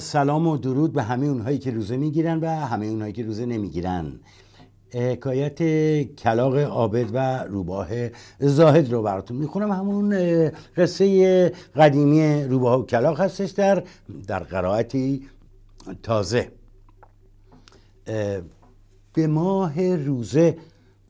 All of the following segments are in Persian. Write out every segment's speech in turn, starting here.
سلام و درود به همه اونهایی که روزه میگیرن و همه اونهایی که روزه نمیگیرن حکایت کلاق عابد و روباه زاهد رو براتون میخونم همون قصه قدیمی روباه و کلاق هستش در در قرائتی تازه به ماه روزه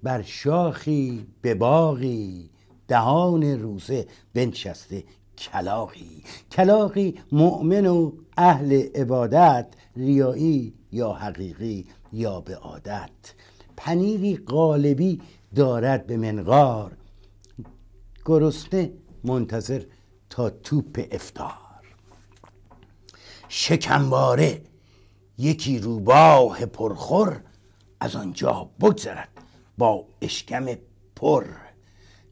بر شاخی به باغی دهان روزه بنشسته کلاقی کلاقی مؤمن و اهل عبادت ریایی یا حقیقی یا به عادت پنیری قالبی دارد به منقار گرسنه منتظر تا توپ افتار شکمباره یکی روباه پرخور از آنجا بگذرد با اشکم پر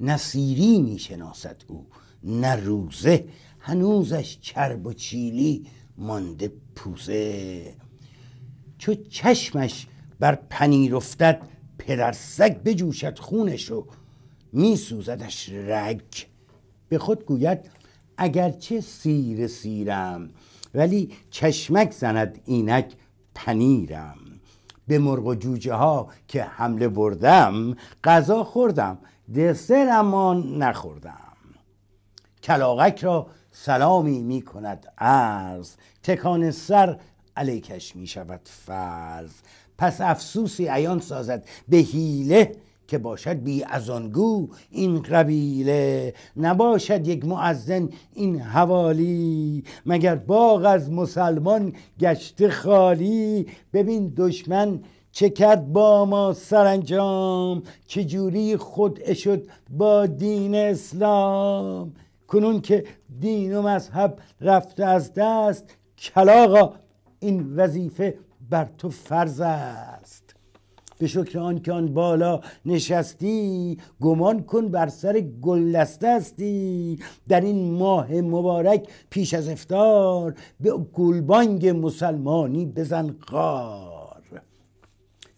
نصیری میشناسد او نه روزه هنوزش چرب و چیلی مانده پوزه چو چشمش بر پنیر افتد پدر سگ بجوشد خونش و میسوزدش رگ به خود گوید اگرچه سیر سیرم ولی چشمک زند اینک پنیرم به مرغ و جوجه ها که حمله بردم غذا خوردم دسر اما نخوردم کلاغک را سلامی می کند عرض تکان سر علیکش می شود فرض پس افسوسی ایان سازد به هیله که باشد بی از آنگو این قبیله نباشد یک معزن این حوالی مگر باغ از مسلمان گشته خالی ببین دشمن چه کرد با ما سرانجام چجوری خود شد با دین اسلام کنون که دین و مذهب رفته از دست کلاقا این وظیفه بر تو فرض است به شکر آن که آن بالا نشستی گمان کن بر سر گلدسته هستی در این ماه مبارک پیش از افتار به گلبانگ مسلمانی بزن قار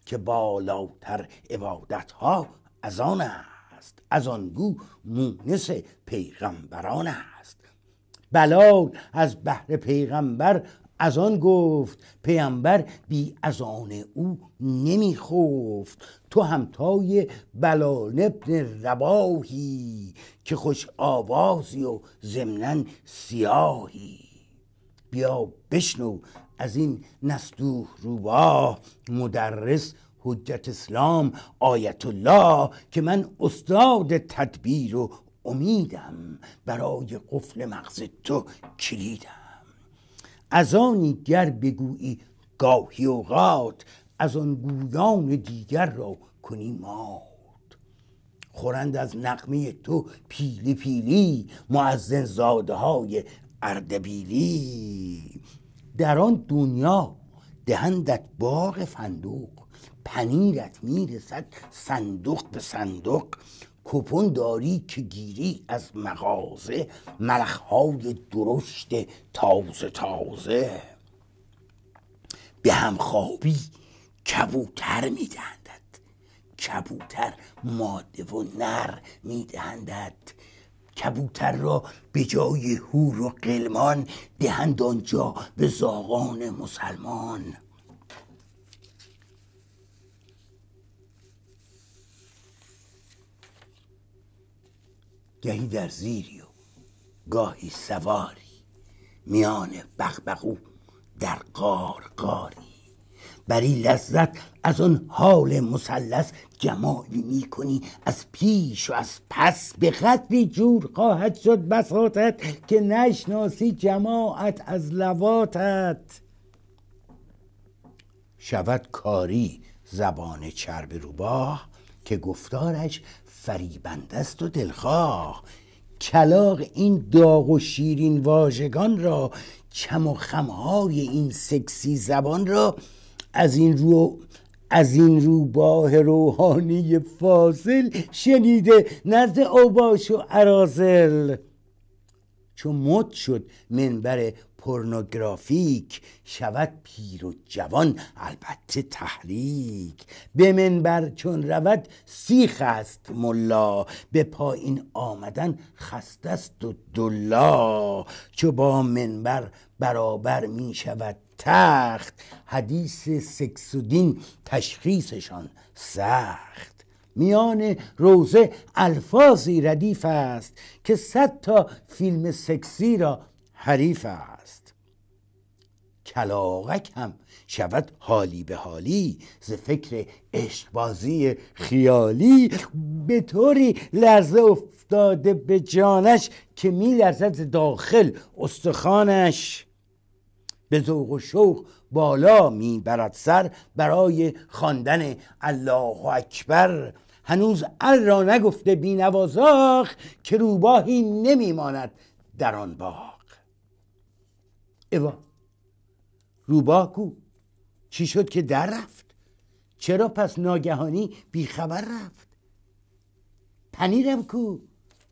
که بالاتر عبادت ها از آن است است از آنگو مونس پیغمبران است بلال از بحر پیغمبر از آن گفت پیغمبر بی از آن او نمی خوفت تو همتای بلال ابن رباهی که خوش آوازی و زمنن سیاهی بیا بشنو از این نستوه روباه مدرس حجت اسلام آیت الله که من استاد تدبیر و امیدم برای قفل مغز تو کلیدم از آنی گر بگویی گاهی اوقات از آن گویان دیگر را کنی ماد خورند از نقمی تو پیلی پیلی معزن زاده های اردبیلی در آن دنیا دهندت باغ فندوق پنیرت میرسد صندوق به صندوق کپون داری که گیری از مغازه ملخهای درشت تازه تازه به همخوابی کبوتر میدهندد کبوتر ماده و نر میدهندد کبوتر را به جای هور و قلمان دهند آنجا به زاغان مسلمان گهی در زیری و گاهی سواری میان بغبغو در قار قاری بری لذت از اون حال مسلس جمالی میکنی از پیش و از پس به قدری جور خواهد شد بساتت که نشناسی جماعت از لواتت شود کاری زبان چرب روباه که گفتارش فریبنده است و دلخواه کلاغ این داغ و شیرین واژگان را چم و خمهای این سکسی زبان را از این رو از این باه روحانی فاصل شنیده نزد اوباش و عرازل چون مد شد منبر پرنگرافیک شود پیر و جوان البته تحریک به منبر چون رود سیخ است ملا به پایین آمدن خسته است و دلا چو با منبر برابر می شود تخت حدیث سکسودین تشخیصشان سخت میان روزه الفاظی ردیف است که صد تا فیلم سکسی را حریف است کلاغک هم شود حالی به حالی ز فکر عشقبازی خیالی به طوری لرزه افتاده به جانش که می لرزد داخل استخوانش به ذوق و شوق بالا میبرد سر برای خواندن الله اکبر هنوز ال را نگفته بینوازاخ که روباهی نمیماند در آن باغ اوا روباه کو چی شد که در رفت چرا پس ناگهانی بیخبر رفت پنیرم کو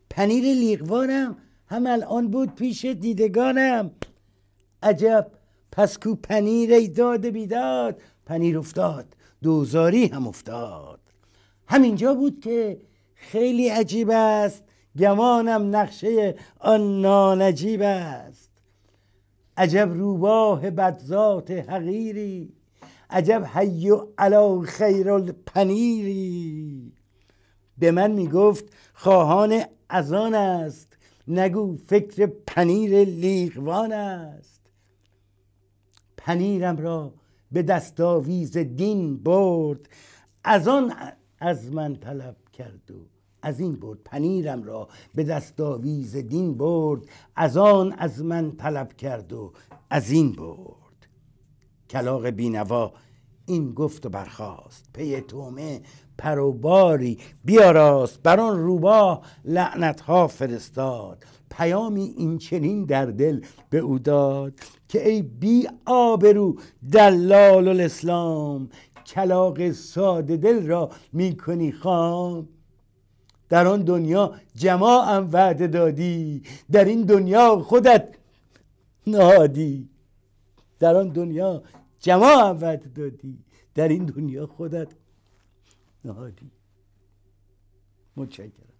پنیر لیغوارم هم الان بود پیش دیدگانم عجب پس کو پنیر ای داد بیداد پنیر افتاد دوزاری هم افتاد همینجا بود که خیلی عجیب است گمانم نقشه آن نانجیب است عجب روباه بدذات حقیری عجب حی و علا خیر پنیری. به من میگفت خواهان از آن است نگو فکر پنیر لیغوان است پنیرم را به دستاویز دین برد از آن از من طلب کرد و از این برد پنیرم را به دستاویز دین برد از آن از من طلب کرد و از این برد کلاق بینوا این گفت و برخواست پی تومه پروباری بیاراست بر آن روباه لعنت ها فرستاد پیامی این چنین در دل به او داد که ای بی آبرو دلال الاسلام کلاق ساده دل را میکنی خام در آن دنیا جماعم وعده دادی در این دنیا خودت نهادی در آن دنیا جماعم وعده دادی در این دنیا خودت نهادی متشکرم